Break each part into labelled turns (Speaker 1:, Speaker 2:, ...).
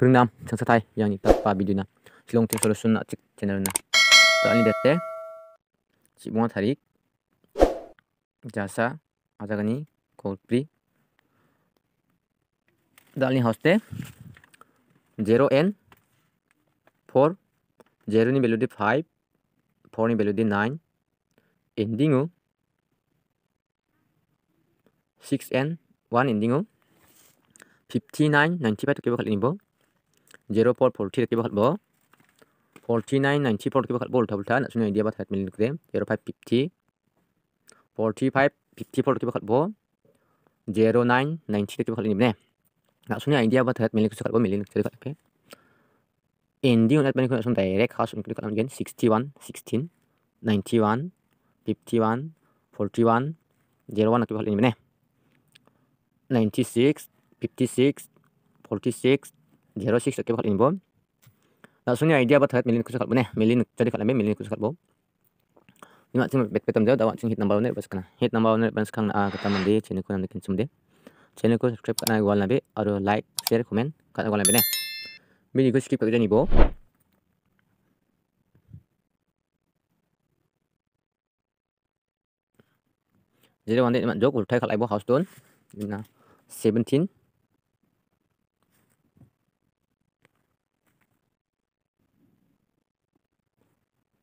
Speaker 1: Prừng năm, chẳng sát thay, yang nita pa bidu nam. Silong tin solo sun atik channel na. Ta ani dette. Ci bunga tarik. Jasa, azagani, kolpri. Dalni hoste. 0n 4 0 নি ভ্যালুটি 5 4 নি ভ্যালুটি 9 ending ও 6 n 1 ending ও 59 95 টো কেবল খালি নিব জিৰ' ফ'ৰ ফ'ৰ্টি ৰাখিব খালব ফ'ৰ্টি নাইন নাইণ্টি ফ'ৰ ৰাখিব খালব উল্টা উল্টা নাচোন এতিয়া বা থাৰ্ড মিলিং কৰিম zero' five fifty forty five fifty four ৰাখিব খালব জিৰ' নাইন নাইণ্টি ৰাখিব খালি নিমনে নাচোন আইডিয়া বা থাৰ্ড মিলিং কৰিছোঁ খালব মিলিং কৰি খালে এন ডি অনলাইন পানী নাচোন ডাইৰেক্ট হাউচ অনলাইন খালাম গেন sixty one sixteen ninety one fifty one forty one zero' one ৰাখিব খালি নিমনে ninety six fifty six forty six 0 6 كيف الانبوم سوني ايديا بات هات milin كوسكال بنه ملين تاريخ على ملين كوسكال بو ini macam bet betam jauh. dawat sing hit number one bas kana hit number one bas kana a kata mandi channel ko nandikin sumde channel ko subscribe kana gua nabe aro like share comment kana gua nabe nih. mini ko skip nih jani bo jadi wande jok utai khalai bo house don na seventeen.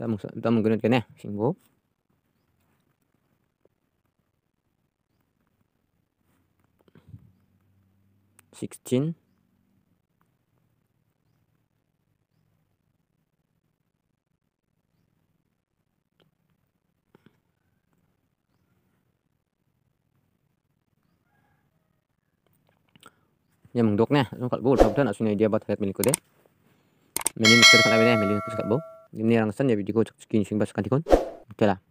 Speaker 1: 일단, 일단 그러니까네 친구. sixteen ya nih mengdoknya kalau bol nak sini dia buat bat milik kode menin kerja kena menin kerja kat bol ini langsung ya video cukup sekian sih bahas kan oke lah